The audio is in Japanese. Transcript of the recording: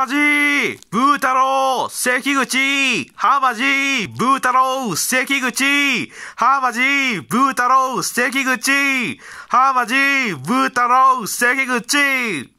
マジーブー太郎関口ハマジーブー太郎関口ハマジーブー太郎関口ハマジーブー太郎関口